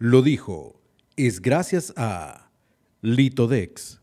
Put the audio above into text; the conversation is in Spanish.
Lo dijo, es gracias a Litodex.